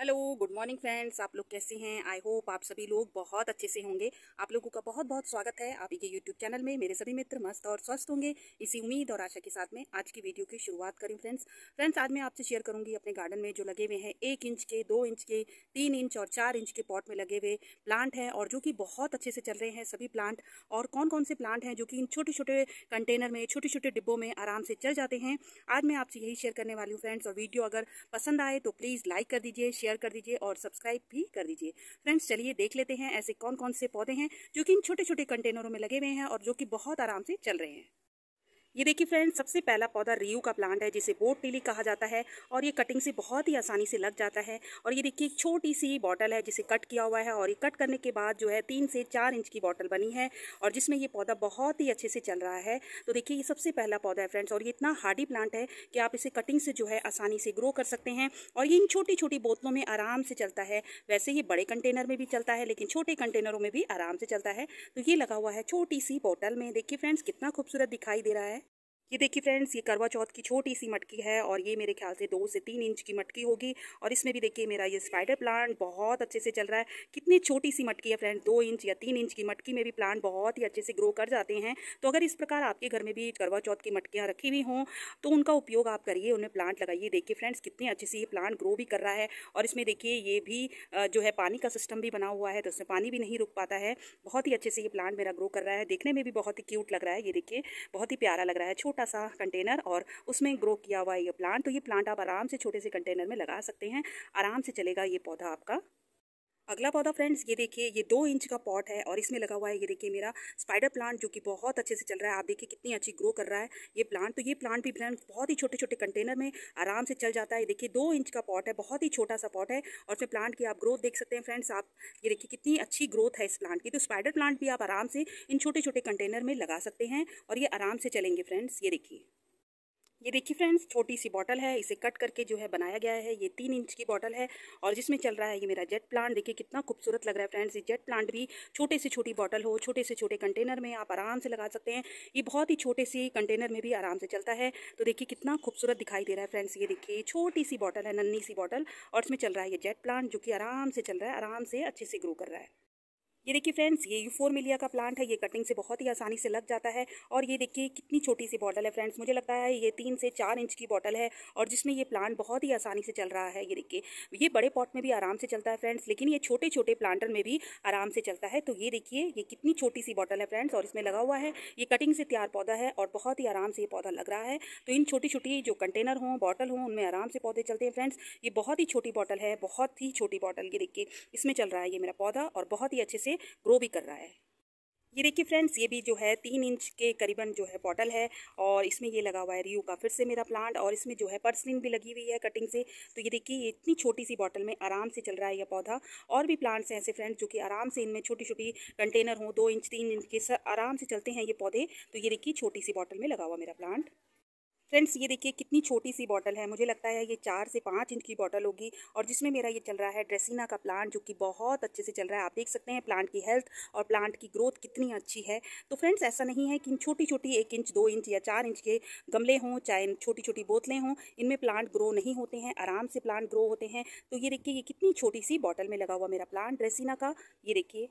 hello good morning friends आप लोग कैसे हैं आई होप आप सभी लोग बहुत अच्छे से होंगे आप लोगों का बहुत बहुत स्वागत है आप ही के यूट्यूब चैनल में मेरे सभी मित्र मस्त और स्वस्थ होंगे इसी उम्मीद और आशा के साथ में आज की वीडियो की शुरुआत करें फ्रेंड्स फ्रेंड्स आज मैं आपसे शेयर करूंगी अपने गार्डन में जो लगे हुए हैं एक इंच के दो इंच के तीन इंच और चार इंच के पॉट में लगे हुए प्लांट हैं और जो कि बहुत अच्छे से चल रहे हैं सभी प्लांट और कौन कौन से प्लांट हैं जो कि इन छोटे छोटे कंटेनर में छोटे छोटे डिब्बों में आराम से चल जाते हैं आज मैं आपसे यही शेयर करने वाली हूँ फ्रेंड्स और वीडियो अगर पसंद आए तो प्लीज़ लाइक कर दीजिए शेयर कर दीजिए और सब्सक्राइब भी कर दीजिए फ्रेंड्स चलिए देख लेते हैं ऐसे कौन कौन से पौधे हैं जो कि इन छोटे छोटे कंटेनरों में लगे हुए हैं और जो कि बहुत आराम से चल रहे हैं ये देखिए फ्रेंड्स सबसे पहला पौधा रियू का प्लांट है जिसे बोट टिली कहा जाता है और ये कटिंग से बहुत ही आसानी से लग जाता है और ये देखिए एक छोटी सी बॉटल है जिसे कट किया हुआ है और ये कट करने के बाद जो है तीन से चार इंच की बॉटल बनी है और जिसमें ये पौधा बहुत ही अच्छे से चल रहा है तो देखिए ये सबसे पहला पौधा है फ्रेंड्स और ये इतना हार्डी प्लांट है कि आप इसे कटिंग से जो है आसानी से ग्रो कर सकते हैं और ये इन छोटी छोटी बोतलों में आराम से चलता है वैसे ये बड़े कंटेनर में भी चलता है लेकिन छोटे कंटेनरों में भी आराम से चलता है तो ये लगा हुआ है छोटी सी बॉटल में देखिए फ्रेंड्स कितना खूबसूरत दिखाई दे रहा है ये देखिए फ्रेंड्स ये करवा चौथ की छोटी सी मटकी है और ये मेरे ख्याल से दो से तीन इंच की मटकी होगी और इसमें भी देखिए मेरा ये स्पाइडर प्लांट बहुत अच्छे से चल रहा है कितनी छोटी सी मटकी है फ्रेंड्स दो इंच या तीन इंच की मटकी में भी प्लांट बहुत ही अच्छे से ग्रो कर जाते हैं तो अगर इस प्रकार आपके घर में भी करवा चौथ की मटकियाँ रखी हुई हों तो उनका उपयोग आप करिए उन्हें प्लांट लगाइए देखिए फ्रेंड्स कितने अच्छे से ये प्लांट ग्रो भी कर रहा है और इसमें देखिए ये भी जो है पानी का सिस्टम भी बना हुआ है तो उसमें पानी भी नहीं रुक पाता है बहुत ही अच्छे से ये प्लांट मेरा ग्रो कर रहा है देखने में भी बहुत ही क्यूट लग रहा है ये देखिए बहुत ही प्यारा लग रहा है छोटा छोटा सा कंटेनर और उसमें ग्रो किया हुआ है ये प्लांट तो ये प्लांट आप आराम से छोटे से कंटेनर में लगा सकते हैं आराम से चलेगा ये पौधा आपका अगला पौधा फ्रेंड्स ये देखिए ये दो इंच का पॉट है और इसमें लगा हुआ है ये देखिए मेरा स्पाइडर प्लांट जो कि बहुत अच्छे से चल रहा है आप देखिए कितनी अच्छी ग्रो कर रहा है ये प्लांट तो ये प्लांट भी फ्रेंड बहुत ही छोटे छोटे कंटेनर में आराम से चल जाता है ये देखिए दो इंच का पॉट है बहुत ही छोटा सा पॉट है और फिर प्लांट की आप ग्रोथ देख सकते हैं फ्रेंड्स आप ये देखिए कितनी अच्छी ग्रोथ है इस प्लांट की तो स्पाइडर प्लांट भी आप आराम से इन छोटे छोटे कंटेनर में लगा सकते हैं और ये आराम से चलेंगे फ्रेंड्स ये देखिए ये देखिए फ्रेंड्स छोटी सी बॉटल है इसे कट करके जो है बनाया गया है ये तीन इंच की बॉटल है और जिसमें चल रहा है ये मेरा जेट प्लांट देखिए कितना खूबसूरत लग रहा है फ्रेंड्स ये जेट प्लांट भी छोटे से छोटी बॉटल हो छोटे से छोटे कंटेनर में आप आराम से लगा सकते हैं ये बहुत ही छोटे सी कंटेनर में भी आराम से चलता है तो देखिए कितना खूबसूरत दिखाई दे रहा है फ्रेंड्स ये देखिए छोटी सी बॉटल है नन्नी सी बॉटल और इसमें चल रहा है ये जेट प्लांट जो कि आराम से चल रहा है आराम से अच्छे से ग्रो कर रहा है ये देखिए फ्रेंड्स ये यूफोरमिलिया का प्लांट है ये कटिंग से बहुत ही आसानी से लग जाता है और ये देखिए कितनी छोटी सी बॉटल है फ्रेंड्स मुझे लगता है ये तीन से चार इंच की बॉटल है और जिसमें ये प्लांट बहुत ही आसानी से चल रहा है ये देखिए ये बड़े पॉट में भी आराम से चलता है फ्रेंड्स लेकिन ये छोटे छोटे प्लांटर में भी आराम से चलता है तो ये देखिए ये कितनी छोटी सी बॉटल है फ्रेंड्स और इसमें लगा हुआ है ये कटिंग से तैयार पौधा है और बहुत ही आराम से ये पौधा लग रहा है तो इन छोटी छोटी जो कंटेनर हों बॉटल हों उनमें आराम से पौधे चलते हैं फ्रेंड्स ये बहुत ही छोटी बॉटल है बहुत ही छोटी बॉटल ये देखिए इसमें चल रहा है ये मेरा पौधा और बहुत ही अच्छे से में ग्रो भी कर रहा है ये देखिए फ्रेंड्स ये भी जो है तीन इंच के करीबन जो है बॉटल है और इसमें ये लगा हुआ है रियू का फिर से मेरा प्लांट और इसमें जो है पर्सलिंग भी लगी हुई है कटिंग से तो ये देखिए ये इतनी छोटी सी बॉटल में आराम से चल रहा है यह पौधा और भी प्लांट्स हैं ऐसे फ्रेंड्स जो कि आराम से इनमें छोटी छोटी कंटेनर हों दो इंच तीन इंच के आराम से चलते हैं ये पौधे तो ये देखिए छोटी सी बॉटल में लगा हुआ मेरा प्लांट फ्रेंड्स ये देखिए कितनी छोटी सी बॉटल है मुझे लगता है ये चार से पाँच इंच की बॉटल होगी और जिसमें मेरा ये चल रहा है ड्रेसिना का प्लांट जो कि बहुत अच्छे से चल रहा है आप देख सकते हैं प्लांट की हेल्थ और प्लांट की ग्रोथ कितनी अच्छी है तो फ्रेंड्स ऐसा नहीं है कि इन छोटी छोटी एक इंच दो इंच या चार इंच के गमले हों चाहे छोटी छोटी बोतलें हों इनमें प्लांट ग्रो नहीं होते हैं आराम से प्लांट ग्रो होते हैं तो ये देखिए ये कितनी छोटी सी बॉटल में लगा हुआ मेरा प्लांट ड्रेसिना का ये देखिए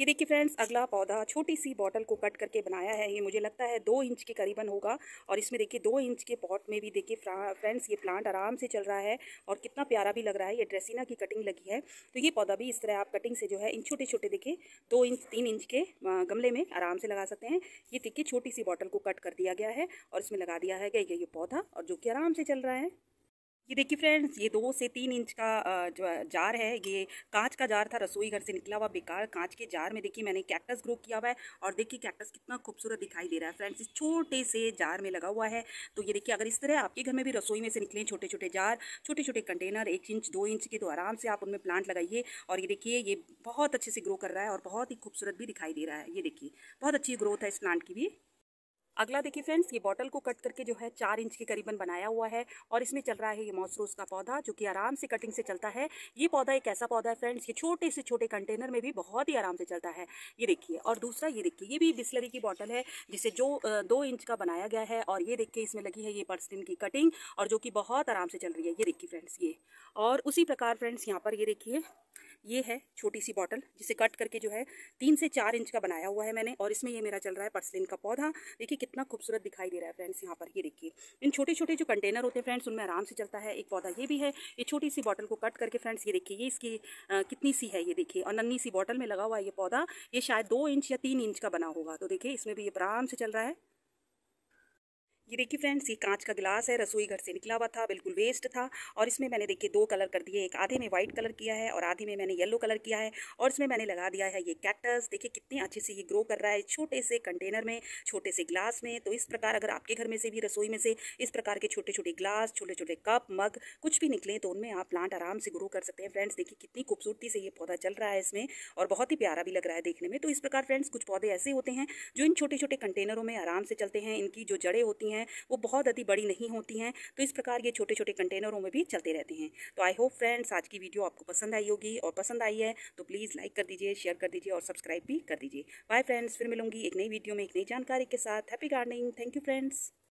ये देखिए फ्रेंड्स अगला पौधा छोटी सी बॉटल को कट करके बनाया है ये मुझे लगता है दो इंच के करीबन होगा और इसमें देखिए दो इंच के पॉट में भी देखिए फ्रेंड्स ये प्लांट आराम से चल रहा है और कितना प्यारा भी लग रहा है ये ड्रेसिना की कटिंग लगी है तो ये पौधा भी इस तरह आप कटिंग से जो है इन छोटे छोटे देखिए दो इंच तीन इंच के गमले में आराम से लगा सकते हैं ये देखिए छोटी सी बॉटल को कट कर दिया गया है और इसमें लगा दिया है गया ये पौधा और जो कि आराम से चल रहा है ये देखिए फ्रेंड्स ये दो से तीन इंच का जो जार है ये कांच का जार था रसोई घर से निकला हुआ बेकार कांच के जार में देखिए मैंने कैक्टस ग्रो किया हुआ है और देखिए कैक्टस कितना खूबसूरत दिखाई दे रहा है फ्रेंड्स इस छोटे से जार में लगा हुआ है तो ये देखिए अगर इस तरह आपके घर में भी रसोई में से निकले छोटे छोटे जार छोटे छोटे कंटेनर एक इंच दो इंच के तो आराम से आप उनमें प्लांट लगाइए और ये देखिए ये बहुत अच्छे से ग्रो कर रहा है और बहुत ही खूबसूरत भी दिखाई दे रहा है ये देखिए बहुत अच्छी ग्रोथ है इस प्लांट की भी अगला देखिए फ्रेंड्स ये बॉटल को कट करके जो है चार इंच के करीबन बनाया हुआ है और इसमें चल रहा है ये मॉसरोज का पौधा जो कि आराम से कटिंग से चलता है ये पौधा एक ऐसा पौधा है फ्रेंड्स ये छोटे से छोटे कंटेनर में भी बहुत ही आराम से चलता है ये देखिए और दूसरा ये देखिए ये भी बिस्लरी की बॉटल है जिसे जो दो इंच का बनाया गया है और ये देखिए इसमें लगी है ये पर्सलिन की कटिंग और जो कि बहुत आराम से चल रही है ये देखिए फ्रेंड्स ये और उसी प्रकार फ्रेंड्स यहाँ पर ये देखिए ये है छोटी सी बॉटल जिसे कट करके जो है तीन से चार इंच का बनाया हुआ है मैंने और इसमें ये मेरा चल रहा है पर्सलिन का पौधा देखिए कितना खूबसूरत दिखाई दे रहा है फ्रेंड्स यहाँ पर ये देखिए इन छोटे छोटे जो कंटेनर होते हैं फ्रेंड्स उनमें आराम से चलता है एक पौधा ये भी है ये छोटी सी बॉटल को कट करके फ्रेंड्स ये देखिए ये इसकी कितनी सी है ये देखिए और नन्नी सी बॉटल में लगा हुआ ये पौधा ये शायद दो इंच या तीन इंच का बना होगा तो देखिए इसमें भी ये आराम से चल रहा है ये देखिए फ्रेंड्स ये कांच का गिलास है रसोई घर से निकला हुआ था बिल्कुल वेस्ट था और इसमें मैंने देखिए दो कलर कर दिए एक आधे में व्हाइट कलर किया है और आधे में मैंने येलो कलर किया है और इसमें मैंने लगा दिया है ये कैक्टस देखिए कितने अच्छे से ये ग्रो कर रहा है छोटे से कंटेनर में छोटे से ग्लास में तो इस प्रकार अगर आपके घर में से भी रसोई में से इस प्रकार के छोटे छोटे ग्लास छोटे छोटे कप मग कुछ भी निकले तो उनमें आप प्लांट आराम से ग्रो कर सकते हैं फ्रेंड्स देखिए कितनी खूबसूरती से ये पौधा चल रहा है इसमें और बहुत ही प्यारा भी लग रहा है देखने में तो इस प्रकार फ्रेंड्स कुछ पौधे ऐसे होते हैं जो इन छोटे छोटे कंटेनरों में आराम से चलते हैं इनकी जो जड़ें होती हैं हैं वो बहुत अति बड़ी नहीं होती हैं तो इस प्रकार ये छोटे छोटे कंटेनरों में भी चलते रहते हैं तो आई होप फ्रेंड्स आज की वीडियो आपको पसंद आई होगी और पसंद आई है तो प्लीज़ लाइक कर दीजिए शेयर कर दीजिए और सब्सक्राइब भी कर दीजिए बाय फ्रेंड्स फिर मिलूंगी एक नई वीडियो में एक नई जानकारी के साथ happy gardening thank you friends